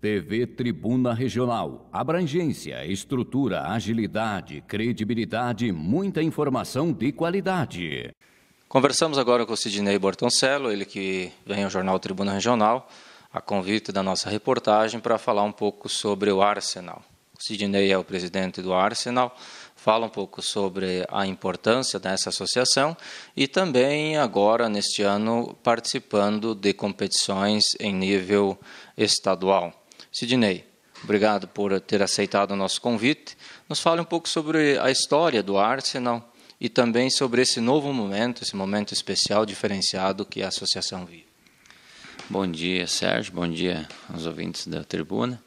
TV Tribuna Regional. Abrangência, estrutura, agilidade, credibilidade, muita informação de qualidade. Conversamos agora com o Sidney Bortoncello, ele que vem ao jornal Tribuna Regional, a convite da nossa reportagem para falar um pouco sobre o Arsenal. O Sidney é o presidente do Arsenal, fala um pouco sobre a importância dessa associação e também agora neste ano participando de competições em nível estadual. Sidney, obrigado por ter aceitado o nosso convite. Nos fale um pouco sobre a história do Arsenal e também sobre esse novo momento, esse momento especial, diferenciado que a associação vive. Bom dia, Sérgio. Bom dia aos ouvintes da tribuna.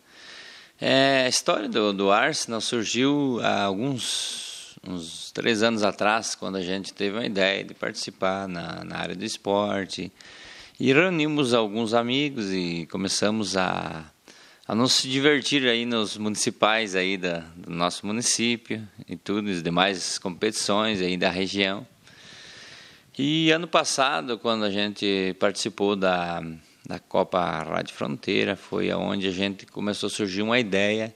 É, a história do, do Arsenal surgiu há alguns uns três anos atrás, quando a gente teve a ideia de participar na, na área do esporte. E reunimos alguns amigos e começamos a, a nos divertir aí nos municipais aí da, do nosso município e tudo, as demais competições aí da região. E ano passado, quando a gente participou da, da Copa Rádio Fronteira, foi aonde a gente começou a surgir uma ideia,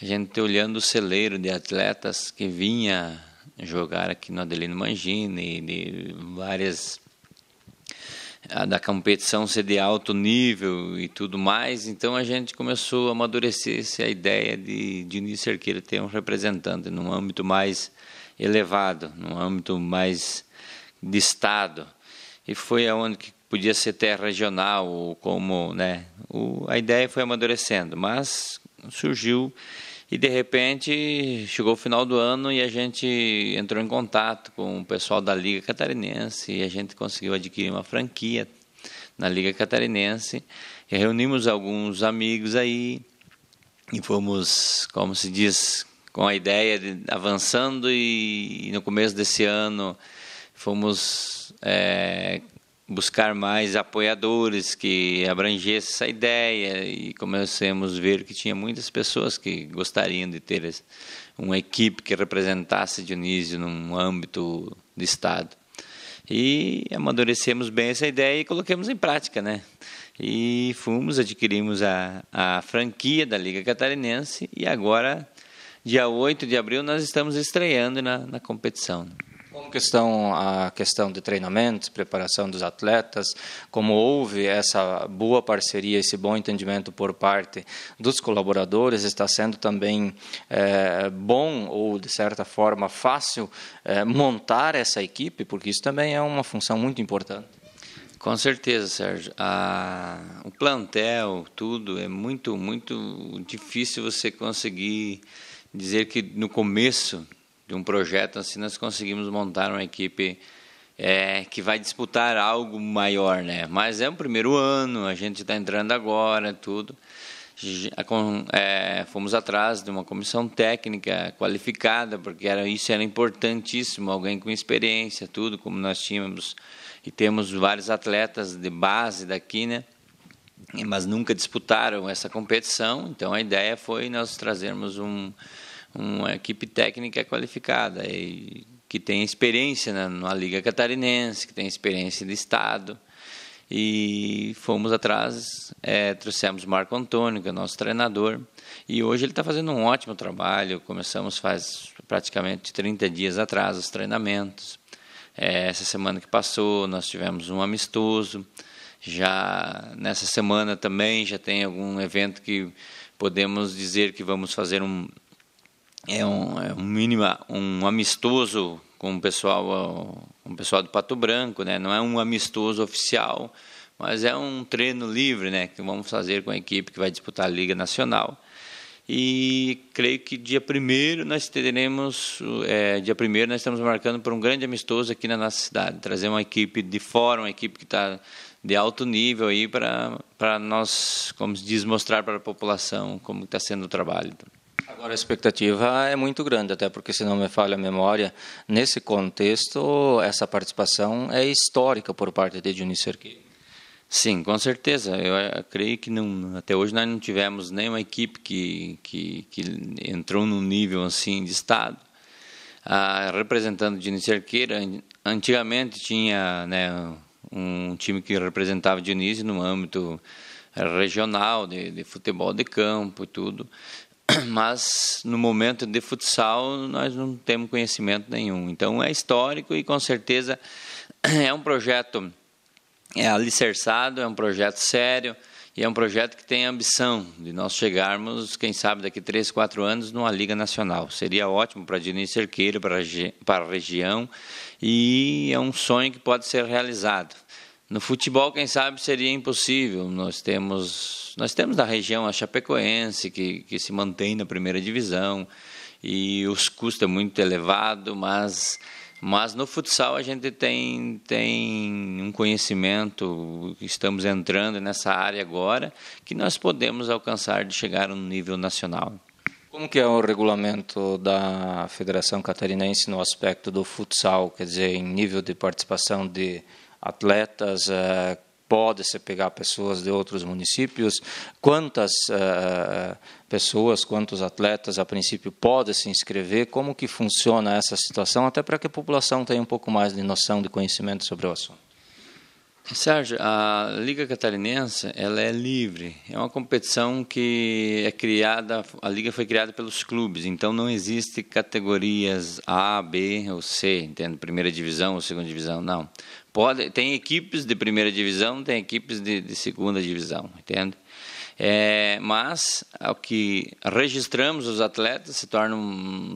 a gente olhando o celeiro de atletas que vinha jogar aqui no Adelino Mangini, de várias da competição ser de alto nível e tudo mais, então a gente começou a amadurecer essa ideia de Diniz Cerqueira ter um representante num âmbito mais elevado, num âmbito mais de Estado. E foi aonde que podia ser terra regional, ou como, né? O, a ideia foi amadurecendo, mas surgiu e de repente chegou o final do ano e a gente entrou em contato com o pessoal da Liga Catarinense e a gente conseguiu adquirir uma franquia na Liga Catarinense. E reunimos alguns amigos aí e fomos, como se diz, com a ideia de avançando e, e no começo desse ano fomos é, buscar mais apoiadores que abrangesse essa ideia e começamos a ver que tinha muitas pessoas que gostariam de ter uma equipe que representasse Dionísio num âmbito de Estado. E amadurecemos bem essa ideia e coloquemos em prática, né? E fomos, adquirimos a, a franquia da Liga Catarinense e agora, dia 8 de abril, nós estamos estreando na, na competição. Né? Como questão a questão de treinamento, preparação dos atletas, como houve essa boa parceria, esse bom entendimento por parte dos colaboradores, está sendo também é, bom ou de certa forma fácil é, montar essa equipe, porque isso também é uma função muito importante. Com certeza, Sérgio. A, o plantel, tudo é muito, muito difícil você conseguir dizer que no começo de um projeto assim, nós conseguimos montar uma equipe é, que vai disputar algo maior, né? Mas é o primeiro ano, a gente está entrando agora, tudo. É, fomos atrás de uma comissão técnica qualificada, porque era, isso era importantíssimo, alguém com experiência, tudo, como nós tínhamos e temos vários atletas de base daqui, né? Mas nunca disputaram essa competição, então a ideia foi nós trazermos um uma equipe técnica qualificada e que tem experiência na, na Liga Catarinense, que tem experiência de Estado. E fomos atrás, é, trouxemos Marco Antônio, que é nosso treinador, e hoje ele está fazendo um ótimo trabalho. Começamos faz praticamente 30 dias atrás os treinamentos. É, essa semana que passou, nós tivemos um amistoso. Já nessa semana também já tem algum evento que podemos dizer que vamos fazer um, é um, é um mínimo um amistoso com o pessoal, o pessoal do Pato Branco, né? Não é um amistoso oficial, mas é um treino livre, né? Que vamos fazer com a equipe que vai disputar a Liga Nacional. E creio que dia primeiro nós teremos, é, dia primeiro nós estamos marcando para um grande amistoso aqui na nossa cidade, trazer uma equipe de fora, uma equipe que está de alto nível aí para para nós, como se diz, mostrar para a população como está sendo o trabalho. Agora, a expectativa é muito grande, até porque, se não me falha a memória, nesse contexto, essa participação é histórica por parte de Dionísio Arqueira. Sim, com certeza. Eu eh, creio que não, até hoje nós não tivemos nenhuma equipe que, que, que entrou num nível assim de Estado. Ah, representando Dionísio Cerqueira, antigamente tinha né, um time que representava Dionísio no âmbito eh, regional, de, de futebol de campo e tudo. mas no momento de futsal nós não temos conhecimento nenhum. Então é histórico e com certeza é um projeto é alicerçado, é um projeto sério e é um projeto que tem a ambição de nós chegarmos, quem sabe, daqui três, quatro anos, numa Liga Nacional. Seria ótimo para Diniz Cerqueira, para, para a região e é um sonho que pode ser realizado. No futebol, quem sabe, seria impossível. Nós temos, nós temos na região a Chapecoense, que, que se mantém na primeira divisão, e os custos é muito elevado, mas, mas no futsal a gente tem, tem um conhecimento, estamos entrando nessa área agora, que nós podemos alcançar de chegar a um nível nacional. Como que é o regulamento da Federação Catarinense no aspecto do futsal, quer dizer, em nível de participação de atletas, eh, pode-se pegar pessoas de outros municípios, quantas eh, eh, pessoas, quantos atletas a princípio podem se inscrever, como que funciona essa situação, até para que a população tenha um pouco mais de noção, de conhecimento sobre o assunto. Sérgio, a Liga Catarinense ela é livre. É uma competição que é criada, a liga foi criada pelos clubes, então não existe categorias A, B ou C, Entendo. Primeira divisão ou segunda divisão, não. Pode, tem equipes de primeira divisão, tem equipes de, de segunda divisão, entende? É, mas ao que registramos os atletas se tornam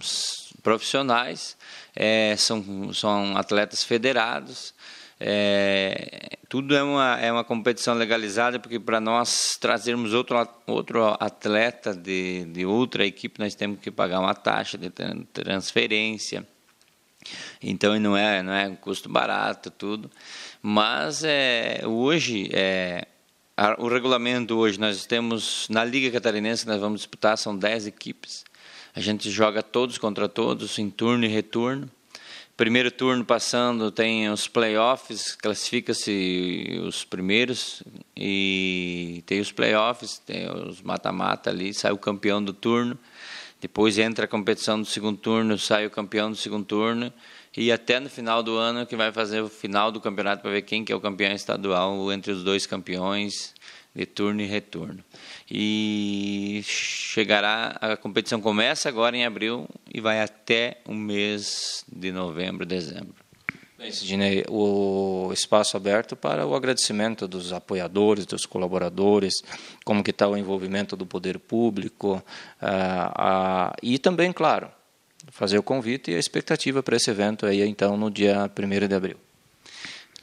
profissionais, é, são, são atletas federados é, tudo é uma, é uma competição legalizada, porque para nós trazermos outro, outro atleta de, de outra equipe, nós temos que pagar uma taxa de transferência. Então não é, não é um custo barato, tudo. Mas é, hoje, é, a, o regulamento hoje, nós temos na Liga Catarinense que nós vamos disputar, são 10 equipes. A gente joga todos contra todos, em turno e retorno primeiro turno passando, tem os playoffs, classifica-se os primeiros e tem os playoffs, tem os mata-mata ali, sai o campeão do turno. Depois entra a competição do segundo turno, sai o campeão do segundo turno e até no final do ano que vai fazer o final do campeonato para ver quem que é o campeão estadual entre os dois campeões de turno e retorno. E chegará, a competição começa agora em abril e vai até o mês de novembro, dezembro. Bem, Sidney, o espaço aberto para o agradecimento dos apoiadores, dos colaboradores, como que está o envolvimento do poder público, ah, e também, claro, fazer o convite e a expectativa para esse evento aí, então, no dia 1 de abril.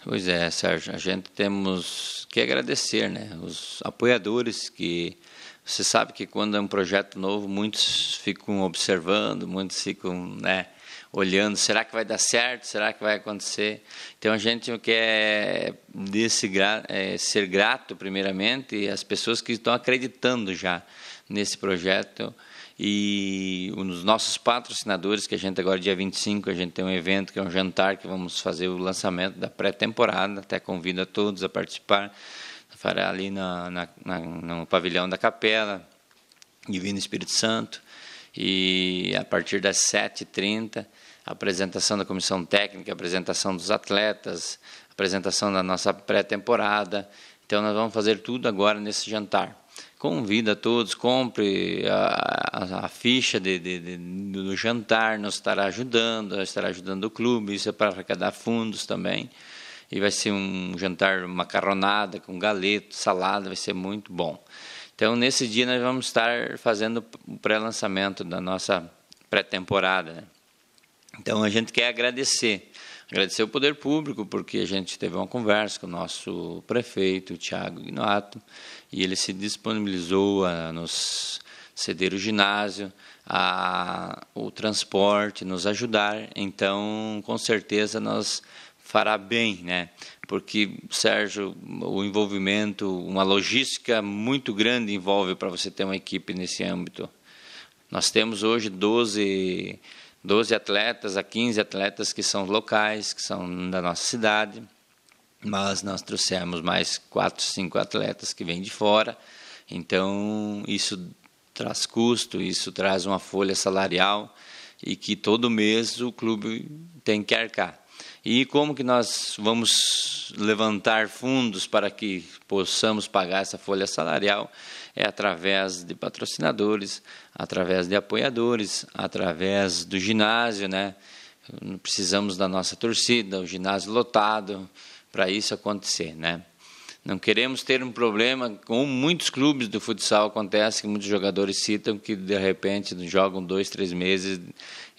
Pois é, Sérgio, a gente temos que agradecer, né, os apoiadores que você sabe que quando é um projeto novo, muitos ficam observando, muitos ficam, né, olhando, será que vai dar certo? Será que vai acontecer? Então a gente quer desse, é, ser grato primeiramente às pessoas que estão acreditando já nesse projeto e um dos nossos patrocinadores, que a gente agora, dia 25, a gente tem um evento que é um jantar, que vamos fazer o lançamento da pré-temporada. Até convido a todos a participar. Fará ali na, na, na, no pavilhão da Capela, Divino Espírito Santo. E a partir das 7h30, apresentação da comissão técnica, apresentação dos atletas, apresentação da nossa pré-temporada. Então, nós vamos fazer tudo agora nesse jantar. Convida a todos, compre a, a, a ficha de, de, de, do jantar, nós estará ajudando, nós estará ajudando o clube, isso é para arrecadar fundos também. E vai ser um jantar macarronada com galeto, salada, vai ser muito bom. Então, nesse dia, nós vamos estar fazendo o pré-lançamento da nossa pré-temporada. Né? Então, a gente quer agradecer Agradecer o poder público, porque a gente teve uma conversa com o nosso prefeito, Tiago Ignato, e ele se disponibilizou a nos ceder o ginásio, a, o transporte, nos ajudar. Então, com certeza, nós fará bem, né? Porque, Sérgio, o envolvimento, uma logística muito grande envolve para você ter uma equipe nesse âmbito. Nós temos hoje 12 12 atletas a 15 atletas que são locais, que são da nossa cidade, mas nós trouxemos mais 4, 5 atletas que vêm de fora. Então, isso traz custo, isso traz uma folha salarial e que todo mês o clube tem que arcar. E como que nós vamos levantar fundos para que possamos pagar essa folha salarial? É através de patrocinadores, através de apoiadores, através do ginásio, né? Precisamos da nossa torcida, o ginásio lotado para isso acontecer, né? Não queremos ter um problema, como muitos clubes do futsal acontece, que muitos jogadores citam que de repente jogam dois, três meses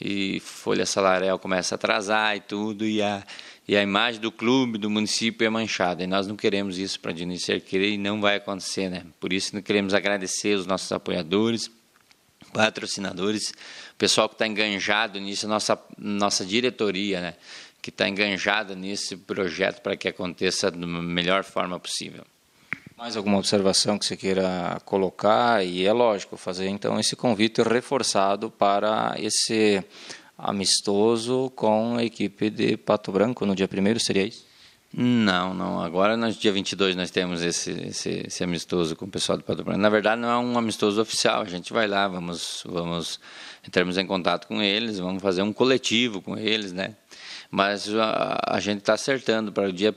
e folha salarial começa a atrasar e tudo, e a, e a imagem do clube, do município é manchada. E nós não queremos isso para Diniz Cerqueira e não vai acontecer, né? Por isso, queremos agradecer os nossos apoiadores, patrocinadores, o pessoal que está enganjado nisso, nossa, nossa diretoria, né? que está enganjada nesse projeto para que aconteça da melhor forma possível. Mais alguma observação que você queira colocar? E é lógico, fazer então esse convite reforçado para esse amistoso com a equipe de Pato Branco no dia primeiro, seria isso? Não, não. Agora, no dia 22, nós temos esse, esse, esse amistoso com o pessoal do Pato Branco. Na verdade, não é um amistoso oficial. A gente vai lá, vamos, vamos entrarmos em contato com eles, vamos fazer um coletivo com eles, né? Mas a, a gente está acertando para o dia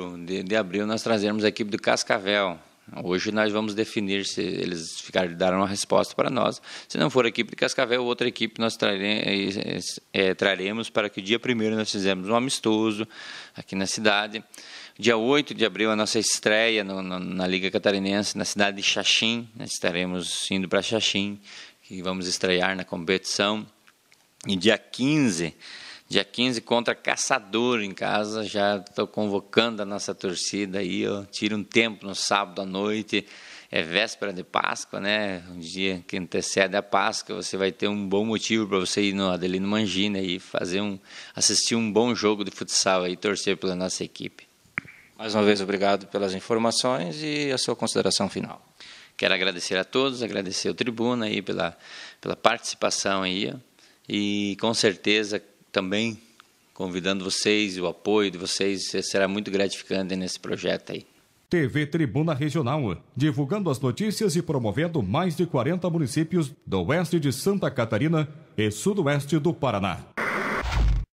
1 de, de abril nós trazermos a equipe do Cascavel, Hoje nós vamos definir se eles ficarem dar uma resposta para nós. Se não for a equipe de Cascavel, outra equipe nós traremos, eh, é, eh, traremos para que o dia primeiro nós fizemos um amistoso aqui na cidade. Dia 8 de abril a nossa estreia no, no, na Liga Catarinense, na cidade de Xaxim. Nós estaremos indo para Xaxim, que vamos estrear na competição. E dia 15 Dia 15 contra Caçador em casa. Já estou convocando a nossa torcida aí. Ó. Tira um tempo no sábado à noite. É véspera de Páscoa, né? Um dia que antecede a Páscoa, você vai ter um bom motivo para você ir no Adelino Mangina e fazer um, assistir um bom jogo de futsal e torcer pela nossa equipe. Mais uma vez, obrigado pelas informações e a sua consideração final. Quero agradecer a todos, agradecer ao Tribuna aí pela, pela participação aí. E com certeza também convidando vocês e o apoio de vocês será muito gratificante nesse projeto aí. TV Tribuna Regional, divulgando as notícias e promovendo mais de 40 municípios do oeste de Santa Catarina e sudoeste do Paraná.